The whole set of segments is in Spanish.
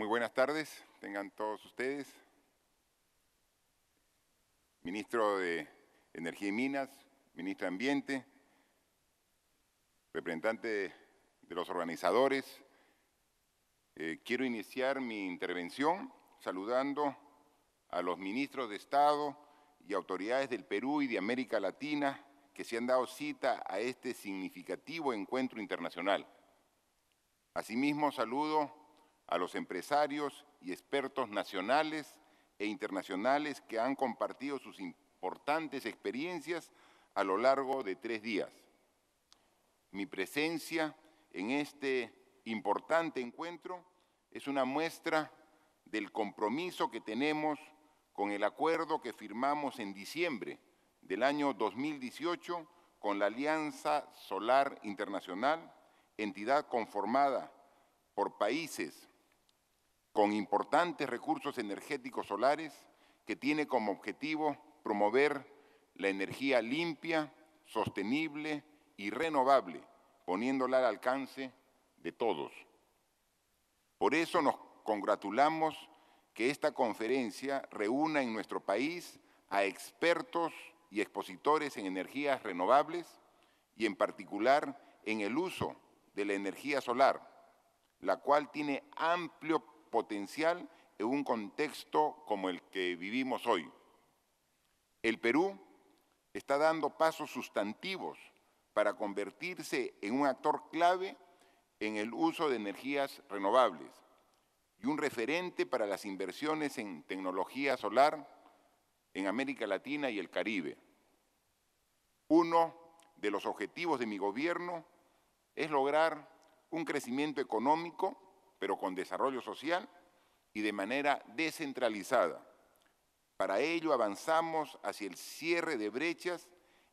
Muy buenas tardes, tengan todos ustedes. Ministro de Energía y Minas, Ministro de Ambiente, representante de los organizadores. Eh, quiero iniciar mi intervención saludando a los ministros de Estado y autoridades del Perú y de América Latina que se han dado cita a este significativo encuentro internacional. Asimismo, saludo a los empresarios y expertos nacionales e internacionales que han compartido sus importantes experiencias a lo largo de tres días. Mi presencia en este importante encuentro es una muestra del compromiso que tenemos con el acuerdo que firmamos en diciembre del año 2018 con la Alianza Solar Internacional, entidad conformada por países con importantes recursos energéticos solares que tiene como objetivo promover la energía limpia, sostenible y renovable, poniéndola al alcance de todos. Por eso nos congratulamos que esta conferencia reúna en nuestro país a expertos y expositores en energías renovables y en particular en el uso de la energía solar, la cual tiene amplio potencial en un contexto como el que vivimos hoy. El Perú está dando pasos sustantivos para convertirse en un actor clave en el uso de energías renovables y un referente para las inversiones en tecnología solar en América Latina y el Caribe. Uno de los objetivos de mi gobierno es lograr un crecimiento económico pero con desarrollo social y de manera descentralizada. Para ello avanzamos hacia el cierre de brechas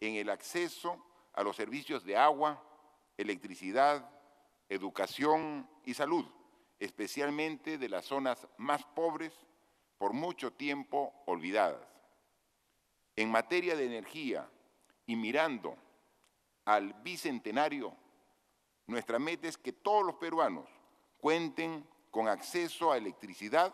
en el acceso a los servicios de agua, electricidad, educación y salud, especialmente de las zonas más pobres, por mucho tiempo olvidadas. En materia de energía y mirando al bicentenario, nuestra meta es que todos los peruanos cuenten con acceso a electricidad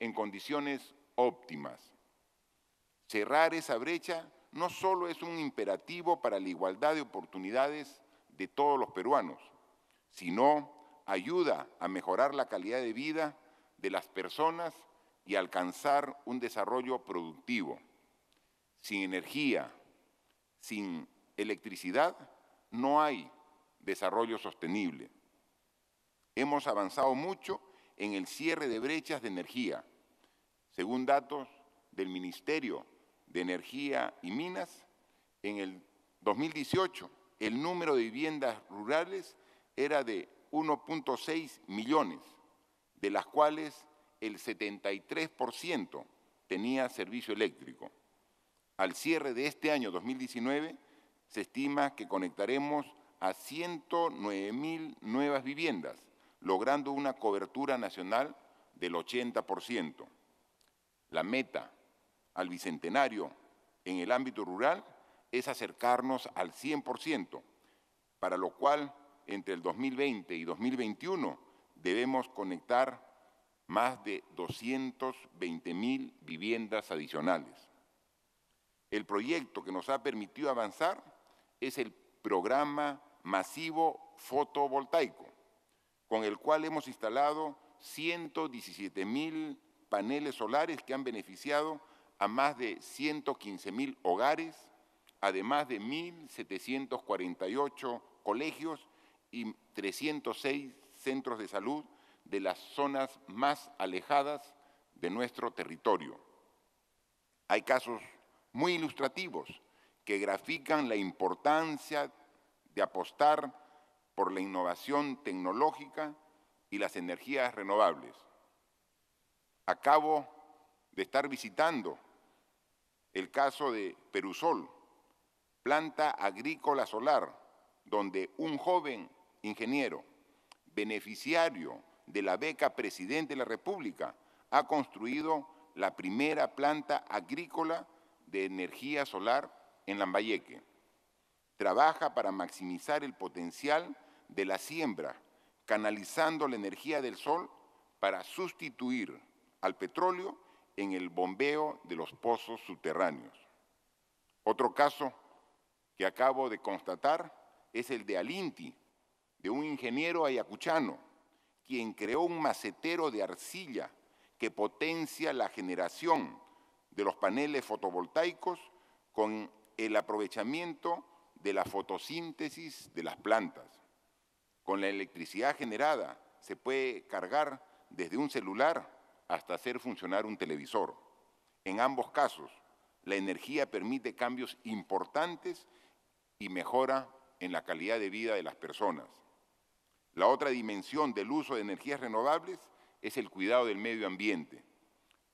en condiciones óptimas. Cerrar esa brecha no solo es un imperativo para la igualdad de oportunidades de todos los peruanos, sino ayuda a mejorar la calidad de vida de las personas y alcanzar un desarrollo productivo. Sin energía, sin electricidad, no hay desarrollo sostenible hemos avanzado mucho en el cierre de brechas de energía. Según datos del Ministerio de Energía y Minas, en el 2018 el número de viviendas rurales era de 1.6 millones, de las cuales el 73% tenía servicio eléctrico. Al cierre de este año 2019, se estima que conectaremos a 109.000 nuevas viviendas, logrando una cobertura nacional del 80%. La meta al bicentenario en el ámbito rural es acercarnos al 100%, para lo cual entre el 2020 y 2021 debemos conectar más de 220 mil viviendas adicionales. El proyecto que nos ha permitido avanzar es el programa masivo fotovoltaico, con el cual hemos instalado 117 mil paneles solares que han beneficiado a más de 115 mil hogares, además de 1.748 colegios y 306 centros de salud de las zonas más alejadas de nuestro territorio. Hay casos muy ilustrativos que grafican la importancia de apostar por la innovación tecnológica y las energías renovables. Acabo de estar visitando el caso de Perusol, planta agrícola solar, donde un joven ingeniero, beneficiario de la beca Presidente de la República, ha construido la primera planta agrícola de energía solar en Lambayeque. Trabaja para maximizar el potencial de la siembra, canalizando la energía del sol para sustituir al petróleo en el bombeo de los pozos subterráneos. Otro caso que acabo de constatar es el de Alinti, de un ingeniero ayacuchano, quien creó un macetero de arcilla que potencia la generación de los paneles fotovoltaicos con el aprovechamiento de la fotosíntesis de las plantas. Con la electricidad generada se puede cargar desde un celular hasta hacer funcionar un televisor. En ambos casos, la energía permite cambios importantes y mejora en la calidad de vida de las personas. La otra dimensión del uso de energías renovables es el cuidado del medio ambiente.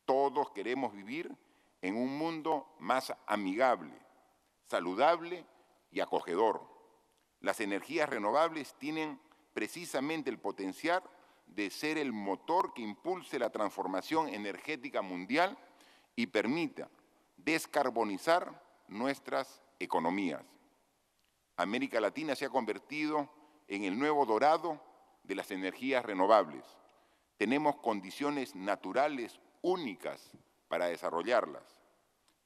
Todos queremos vivir en un mundo más amigable, saludable y acogedor. Las energías renovables tienen precisamente el potencial de ser el motor que impulse la transformación energética mundial y permita descarbonizar nuestras economías. América Latina se ha convertido en el nuevo dorado de las energías renovables. Tenemos condiciones naturales únicas para desarrollarlas,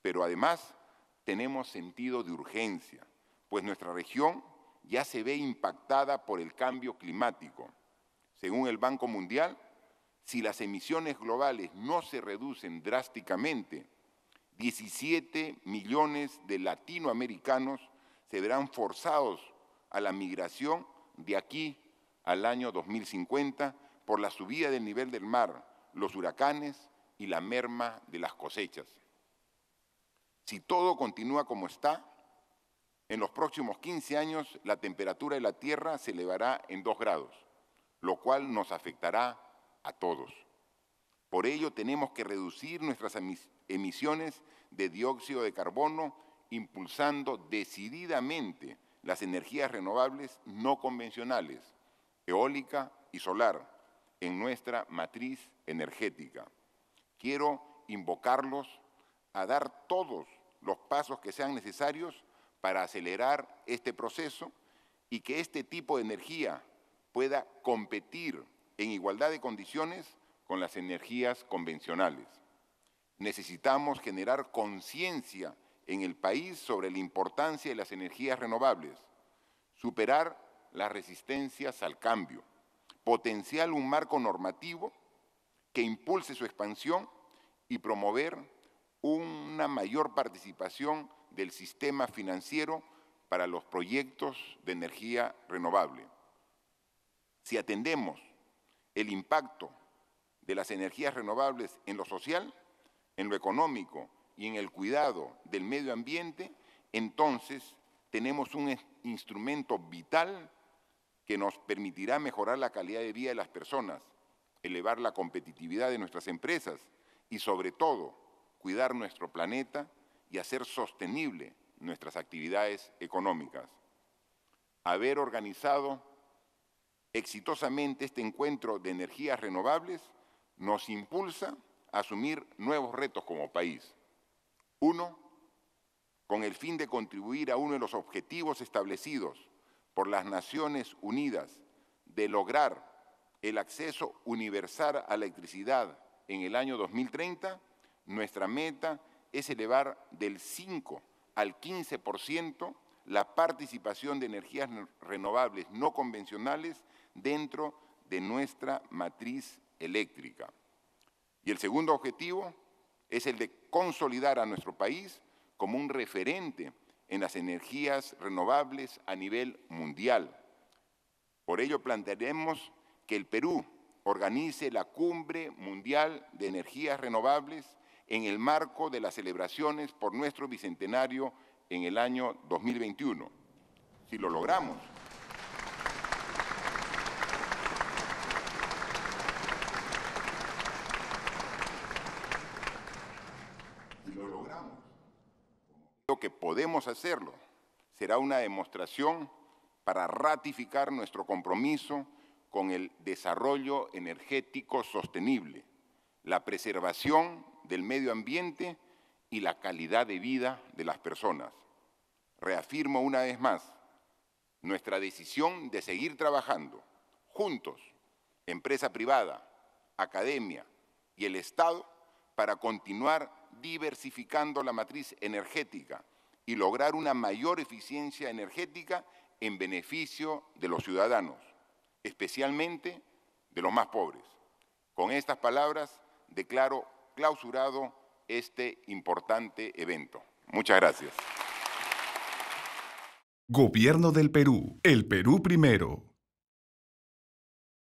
pero además tenemos sentido de urgencia, pues nuestra región ya se ve impactada por el cambio climático. Según el Banco Mundial, si las emisiones globales no se reducen drásticamente, 17 millones de latinoamericanos se verán forzados a la migración de aquí al año 2050 por la subida del nivel del mar, los huracanes y la merma de las cosechas. Si todo continúa como está, en los próximos 15 años, la temperatura de la Tierra se elevará en 2 grados, lo cual nos afectará a todos. Por ello, tenemos que reducir nuestras emisiones de dióxido de carbono, impulsando decididamente las energías renovables no convencionales, eólica y solar, en nuestra matriz energética. Quiero invocarlos a dar todos los pasos que sean necesarios para acelerar este proceso y que este tipo de energía pueda competir en igualdad de condiciones con las energías convencionales. Necesitamos generar conciencia en el país sobre la importancia de las energías renovables, superar las resistencias al cambio, potenciar un marco normativo que impulse su expansión y promover una mayor participación del sistema financiero para los proyectos de energía renovable. Si atendemos el impacto de las energías renovables en lo social, en lo económico y en el cuidado del medio ambiente, entonces tenemos un instrumento vital que nos permitirá mejorar la calidad de vida de las personas, elevar la competitividad de nuestras empresas y sobre todo cuidar nuestro planeta y hacer sostenible nuestras actividades económicas. Haber organizado exitosamente este encuentro de energías renovables nos impulsa a asumir nuevos retos como país. Uno, con el fin de contribuir a uno de los objetivos establecidos por las Naciones Unidas de lograr el acceso universal a la electricidad en el año 2030, nuestra meta es elevar del 5 al 15% la participación de energías renovables no convencionales dentro de nuestra matriz eléctrica. Y el segundo objetivo es el de consolidar a nuestro país como un referente en las energías renovables a nivel mundial. Por ello plantearemos que el Perú organice la Cumbre Mundial de Energías Renovables en el marco de las celebraciones por nuestro bicentenario en el año 2021. Si lo logramos, si lo logramos, que podemos hacerlo. Será una demostración para ratificar nuestro compromiso con el desarrollo energético sostenible, la preservación del medio ambiente y la calidad de vida de las personas. Reafirmo una vez más nuestra decisión de seguir trabajando juntos, empresa privada, academia y el Estado, para continuar diversificando la matriz energética y lograr una mayor eficiencia energética en beneficio de los ciudadanos, especialmente de los más pobres. Con estas palabras declaro clausurado este importante evento. Muchas gracias. Gobierno del Perú. El Perú primero.